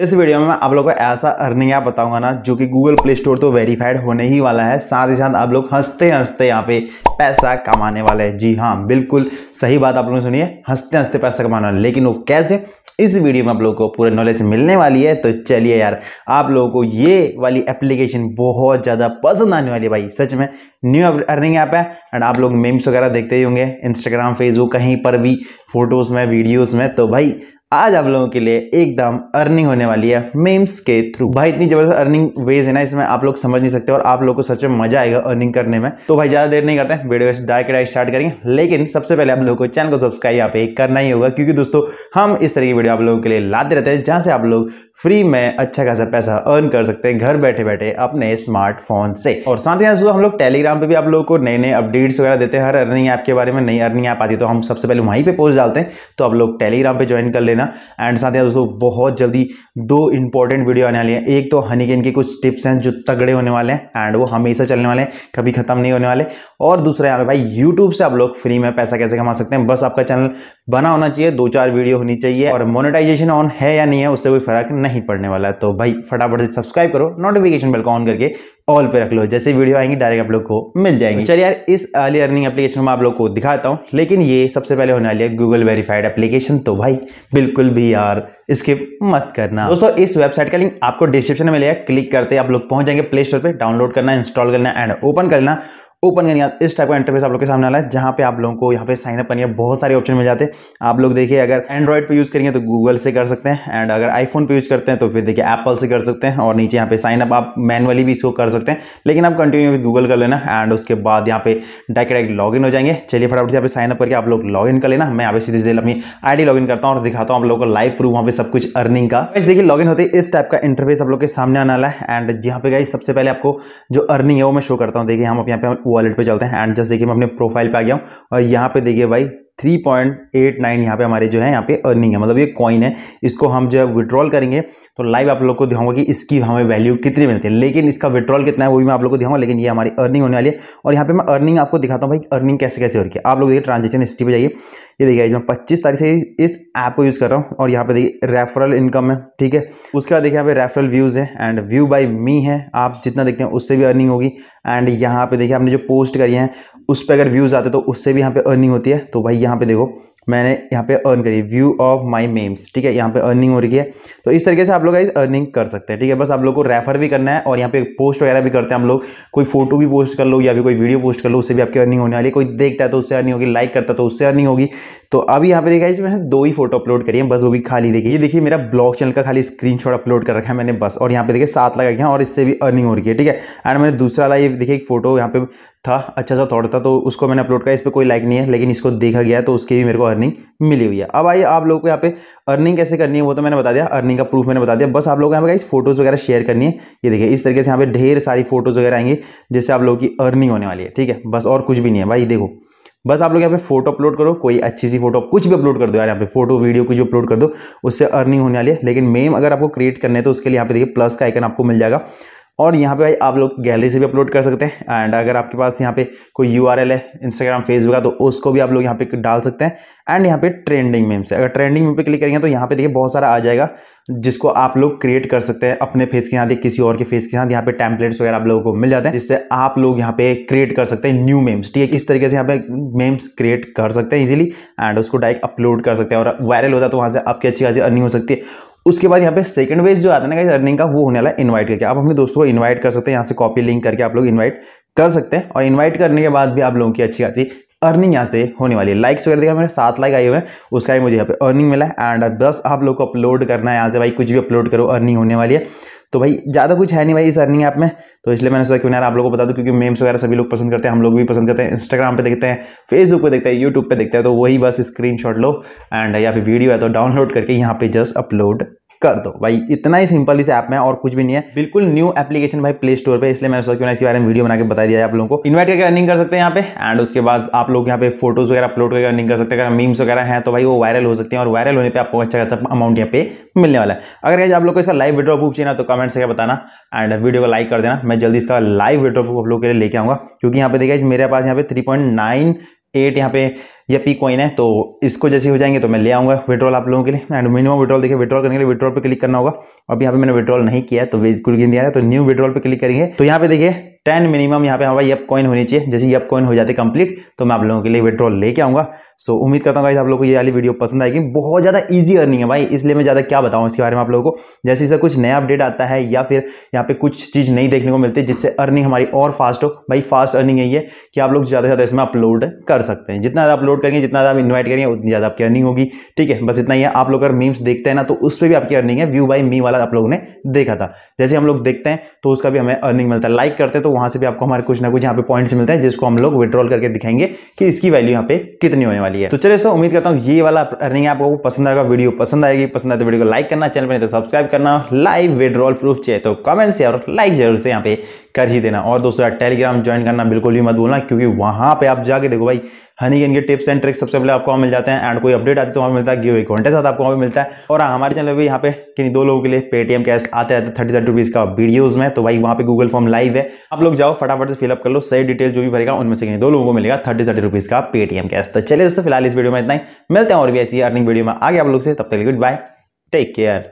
इस वीडियो में मैं आप लोग को ऐसा अर्निंग ऐप बताऊंगा ना जो कि गूगल प्ले स्टोर तो वेरीफाइड होने ही वाला है साथ ही साथ आप लोग हंसते हंसते यहाँ पे पैसा कमाने वाले हैं जी हाँ बिल्कुल सही बात आप लोगों ने सुनी है हंसते हंसते पैसा कमाने वाले लेकिन वो कैसे इस वीडियो में आप लोगों को पूरा नॉलेज मिलने वाली है तो चलिए यार आप लोगों को ये वाली एप्लीकेशन बहुत ज़्यादा पसंद आने वाली है भाई सच में न्यू अर्निंग ऐप है एंड आप लोग मेम्स वगैरह देखते ही होंगे इंस्टाग्राम फेसबुक कहीं पर भी फोटोज़ में वीडियोज़ में तो भाई आज आप लोगों के लिए एकदम अर्निंग होने वाली है मेम्स के थ्रू भाई इतनी जबरदस्त अर्निंग वेज है ना इसमें आप लोग समझ नहीं सकते और आप लोग को सच में मजा आएगा अर्निंग करने में तो भाई ज्यादा देर नहीं करते हैं वीडियो डायरेक्ट डायरेक्ट स्टार्ट करेंगे लेकिन सबसे पहले आप लोगों को चैनल को सब्सक्राइब यहाँ पे करना ही होगा क्योंकि दोस्तों हम इस तरह की वीडियो आप लोगों के लिए लाते रहते हैं जहाँ से आप लोग फ्री में अच्छा खासा पैसा अर्न कर सकते हैं घर बैठे बैठे अपने स्मार्टफोन से और साथ ही साथ हम लोग टेलीग्राम पे भी आप लोगों को नए नए अपडेट्स वगैरह देते हैं हर अर्निंग ऐप के बारे में नई अर्निंग ऐप आती है तो हम सबसे पहले वहीं पे पोस्ट डालते हैं तो आप लोग टेलीग्राम पे ज्वाइन कर लेना एंड साथ ही दोस्तों बहुत जल्दी दो इंपॉर्टेंट वीडियो आने वाली है एक तो हनी के कुछ टिप्स हैं जो तगड़े होने वाले हैं एंड वो हमेशा चलने वाले हैं कभी खत्म नहीं होने वाले और दूसरा यहाँ पे भाई यूट्यूब से आप लोग फ्री में पैसा कैसे कमा सकते हैं बस आपका चैनल बना होना चाहिए दो चार वीडियो होनी चाहिए और मोनेटाइजेशन ऑन है या नहीं है उससे कोई फर्क नहीं पड़ने वाला है तो भाई फटाफट से सब्सक्राइब करो नोटिफिकेशन बेल को ऑन करके ऑल पे रख लो जैसे वीडियो आएंगी डायरेक्ट आप लोग को मिल जाएंगे तो चलिए यार इस अर्ली अर्निंग एप्लीकेशन में आप लोग को दिखाता हूँ लेकिन ये सबसे पहले होने वाली है गूगल वेरीफाइड एप्लीकेशन तो भाई बिल्कुल भी यार इसके मत करना दोस्तों इस वेबसाइट का लिंक आपको डिस्क्रिप्शन में मिलेगा क्लिक करते आप लोग पहुंच जाएंगे प्ले स्टोर पर डाउनलोड करना इंस्टॉल करना एंड ओपन करना ओपन करनी इस टाइप का इंटरफेस आप लोग के सामने रहा है जहाँ पे आप लोगों को यहाँ पे साइनअप करनी है बहुत सारे ऑप्शन मिल जाते हैं आप लोग देखिए अगर एंड्रॉइड पे यूज़ करेंगे तो गूगल से कर सकते हैं एंड अगर आईफोन पे यूज़ करते हैं तो फिर देखिए एप्पल से कर सकते हैं और नीचे यहाँ पे साइनअप आप मैनुअली भी इसको कर सकते हैं लेकिन आप कंटिन्यू गूगल कर लेना एंड उसके बाद यहाँ पे डायरेक्ट डायरेक्ट लॉग हो जाएंगे चलिए फटाफट से यहाँ पे साइनअप करके आप लोग लॉग इन कर लेना मैं यहाँ पे सीधे सीधे अपनी आई लॉग इन करता हूँ और दिखाता हूँ आप लोगों को लाइव प्रूफ वहाँ पे सब कुछ अर्निंग का वैसे देखिए लॉग इन होते इस टाइप का इंटरफेस आप लोग के सामने आने वाला है एंड यहाँ पे गाइस सबसे पहले आपको जो अर्निंग है वो मैं शो करता हूँ देखिए हम यहाँ पे वॉलेट पे चलते हैं एंड जस्ट देखिए मैं अपने प्रोफाइल पे आ गया हूँ और यहाँ पे देखिए भाई थ्री पॉइंट एट नाइन यहाँ पे हमारे जो है यहाँ पे अर्निंग है मतलब ये कॉइन है इसको हम जो है विड्रॉल करेंगे तो लाइव आप लोग को दिखाऊंगा कि इसकी हमें वैल्यू कितनी मिलती है लेकिन इसका विड्रॉल कितना है वो भी मैं आप लोग को दिखाऊंगा लेकिन ये हमारी अर्निंग होने वाली है और यहाँ पे मैं अर्निंग आपको दिखाता हूँ भाई अर्निंग कैसे कैसे हो रही है आप लोग देखिए ट्रांजेक्शन हिस्ट्री पे जाइए ये देखिए मैं पच्चीस तारीख से इस ऐप को यूज़ कर रहा हूँ और यहाँ पे देखिए रेफरल इनकम है ठीक है उसके बाद देखिए यहाँ पे रेफरल व्यूज़ है एंड व्यू बाय मी है आप जितना देखते हैं उससे भी अर्निंग होगी एंड यहाँ पे देखिए आपने जो पोस्ट करी है उस पर अगर व्यूज़ आते तो उससे भी यहाँ पर अर्निंग होती है तो भाई यहाँ पर देखो मैंने यहाँ पे अर्न करी व्यू ऑफ माय मेम्स ठीक है यहाँ पे अर्निंग हो रही है तो इस तरीके से आप लोग अर्निंग कर सकते हैं ठीक है बस आप लोग को रेफर भी करना है और यहाँ पे पोस्ट वगैरह भी करते हैं हम लोग कोई फोटो भी पोस्ट कर लो या भी कोई वीडियो पोस्ट कर लो उससे भी आपकी अर्निंग होने वाली है कोई देखता है तो उससे अर्निंग होगी लाइक करता है तो उससे अर्निंग होगी तो अब यहाँ पे देखा इसमें दो ही फोटो अपलोड करी है बस वो भी खाली देखिए ये देखिए मेरा ब्लॉग चैनल का खाली स्क्रीनशॉट अपलोड कर रखा है मैंने बस और यहाँ पे देखिए सात लगा गया और इससे भी अर्निंग हो रही है ठीक है एंड मैंने दूसरा वाला ये देखिए एक फोटो यहाँ पे था अच्छा सा थॉट था तो उसको मैंने अपलोड करा इस पर कोई लाइक नहीं है लेकिन इसको देखा गया तो उसकी भी मेरे को अर्निंग मिली हुई है अब आइए आप लोग को यहाँ पे अर्निंग कैसे करनी है वो तो मैंने बता दिया अर्निंग का प्रूफ मैंने बता दिया बस आप लोग यहाँ पे इस फोटोज़ वगैरह शेयर करनी है ये देखिए इस तरीके से यहाँ पे ढेर सारी फोटोज़ वगैरह आएंगे जिससे आप लोगों की अर्निंग होने वाली है ठीक है बस और कुछ भी नहीं है भाई देखो बस आप लोग यहाँ पे फोटो अपलोड करो कोई अच्छी सी फोटो कुछ भी अपलोड कर दो यार यहाँ पे फोटो वीडियो कुछ भी अपलोड कर दो उससे अर्निंग होने वाली है लेकिन मेम अगर आपको क्रिएट करने है तो उसके लिए यहाँ पे देखिए प्लस का आइकन आपको मिल जाएगा और यहाँ पे भाई आप लोग गैलरी से भी अपलोड कर सकते हैं एंड अगर आपके पास यहाँ पे कोई यू है इंस्टाग्राम फेसबुक का तो उसको भी आप लोग यहाँ पे डाल सकते हैं एंड यहाँ पे ट्रेंडिंग मेम से अगर ट्रेंडिंग मेम पे क्लिक करेंगे तो यहाँ पे देखिए बहुत सारा आ जाएगा जिसको आप लोग क्रिएट कर सकते हैं अपने फेस के साथ या किसी और के फेस के साथ यहाँ पे टैम्पलेट्स वगैरह आप लोगों को मिल जाते हैं जिससे आप लोग यहाँ पे क्रिएट कर सकते हैं न्यू मेम्स ठीक है इस तरीके से यहाँ पे मेम्स क्रिएट कर सकते हैं इजीली एंड उसको डायरेक्ट अपलोड कर सकते हैं और वायरल होता है तो वहाँ से आपकी अच्छी खासी अर्निंग हो सकती है उसके बाद यहाँ पे सेकंड वेज जो आता है ना अर्निंग का वो होने वाला है इनवाइट करके आप अपने दोस्तों को इनवाइट कर सकते हैं यहाँ से कॉपी लिंक करके आप लोग इनवाइट कर सकते हैं और इनवाइट करने के बाद भी आप लोगों की अच्छी खासी अर्निंग यहाँ से होने वाली है लाइक्स वगैरह देखा मेरे सात लाइक आए हुए हैं उसका भी मुझे यहाँ पे अर्निंग मिला है एंड बस आप लोग को अपलोड करना है यहाँ से भाई कुछ भी अपलोड करो अर्निंग होने वाली है तो भाई ज़्यादा कुछ है नहीं भाई इस अर्निंग ऐप में तो इसलिए मैंने सोचा क्यों यार आप लोगों को बता दूँ क्योंकि मेम्स वगैरह सभी लोग पसंद करते हैं हम लोग भी पसंद करते हैं इंस्टाग्राम पे देखते हैं फेसबुक पे देखते हैं यूट्यूब पे देखते हैं तो वही बस स्क्रीनशॉट लो एंड या फिर वीडियो है तो डाउनलोड करके यहाँ पे जस्ट अपलोड कर दो भाई इतना ही सिंपल इस ऐप में और कुछ भी नहीं है बिल्कुल न्यू एप्लीकेशन भाई प्ले स्टोर पर इसलिए मैंने सोचा क्यों इसके बारे में वीडियो बना के बता दिया आप लोगों को इन्वाइट करके अर्निंग कर सकते हैं यहाँ पे एंड उसके बाद आप लोग यहाँ पे फोटोज वगैरह अपलोड करके अर्निंग कर सकते हैं अगर मीम्स वगैरह हैं तो भाई वो वायरल हो सकते हैं और वायरल होने पर आपको अच्छा खासा अमाउंट यहाँ पे मिलने वाला है अगर आप लोग को इसका लाइव विड्रॉ प्रूफ चाहिए ना तो कमेंट्स करके बताना एंड वीडियो को लाइक कर देना मैं जल्दी इसका लाइव विड्रॉ प्रूफ आप लोग के लिए लेके आऊंगा क्योंकि यहाँ पे देखिए मेरे पास यहाँ पे थ्री पॉइंट नाइन एट यहाँ पे ये पी कॉइन है तो इसको जैसे हो जाएंगे तो मैं ले आऊँगा विड्रॉल आप लोगों के लिए एंड मिनिमम विड्रॉल देखिए विड्रॉल करने के लिए विड्रॉल पे क्लिक करना होगा अब यहाँ पे मैंने विड्रॉल नहीं किया है तो बिल्कुल गिन दिया है तो न्यू विड्रॉल पे क्लिक करेंगे तो यहाँ पे देखिए टेन मिनिमम यहाँ पे हमारा यप कॉइन होनी चाहिए जैसे यप कॉइन हो जाती कंप्लीट तो मैं आप लोगों के लिए विड्रॉल लेके आऊँगा सो उम्मीद करता हूँ आप लोगों को ये वाली वीडियो पसंद आएगी बहुत ज़्यादा ईजी अर्निंग है भाई इसलिए मैं ज़्यादा क्या बताऊँ इसके बारे में आप लोगों को जैसे इसे कुछ नया अपडेट आता है या फिर यहाँ पे कुछ चीज़ नहीं देखने को मिलती जिससे अर्निंग हमारी और फास्ट हो भाई फास्ट अर्निंग यही है कि आप लोग ज़्यादा से ज़्यादा इसमें अपलोड कर सकते हैं जितना ज़्यादा अपलोड करेंगे जितना ज़्यादा इन्वाइट करेंगे उतनी ज़्यादा आपकी अर्निंग होगी ठीक है बस इतना ही है आप लोग अगर मीम्स देखते हैं ना तो उस पर भी आपकी अर्निंग है व्यू बाई मी वाला आप लोगों ने देखा था जैसे हम लोग देखते हैं तो उसका भी हमें अर्निंग मिलता है लाइक करते हैं तो वहाँ से भी आपको हमारे कुछ ना कुछ यहाँ पे पॉइंट्स मिलते हैं जिसको हम लोग विड्रॉल करके दिखाएंगे कि इसकी वैल्यू यहाँ पे कितनी होने वाली है तो चलिए दोस्तों उम्मीद करता हूँ ये वाला अर्निंग आपको पसंद आएगा वीडियो पसंद आएगी पसंद आए तो वीडियो को लाइक करना चैनल पर नहीं तो सब्सक्राइब करना लाइव विड्रॉल प्रूफ चाहिए तो कमेंट से और लाइक जरूर से यहाँ पे कर ही देना और दोस्तों टेलीग्राम ज्वाइन करना बिल्कुल भी मत बोलना क्योंकि वहाँ पर आप जाके देखो भाई हनी हाँ के इनके टिप्स एंड ट्रिक्स सबसे पहले आपको वहाँ मिल जाते हैं एंड कोई अपडेट आती तो वहाँ मिलता है गिव एक घंटे साथ आपको वहाँ मिलता है और हाँ, हमारे चैनल भी यहाँ पे कि दो लोगों के लिए पेटीएम कैश आते आते थर्टी थर्टी रुपीज़ का वीडियोज़ में तो भाई वहाँ पे गूगल फॉर्म लाइव है आप लोग जाओ फटाफट से फिलअप कर लो सही डिटेल जो भी भरेगा उनमें से कहीं दो लोगों को मिलेगा थर्टी थर्टी रुपीज़ का पेटीएम कैश तो चलिए दोस्तों फिलहाल इस वीडियो में इतना ही मिलते हैं और भी ऐसी अर्निंग वीडियो में आगे आप लोग से तब तक गुड बाय टेक केयर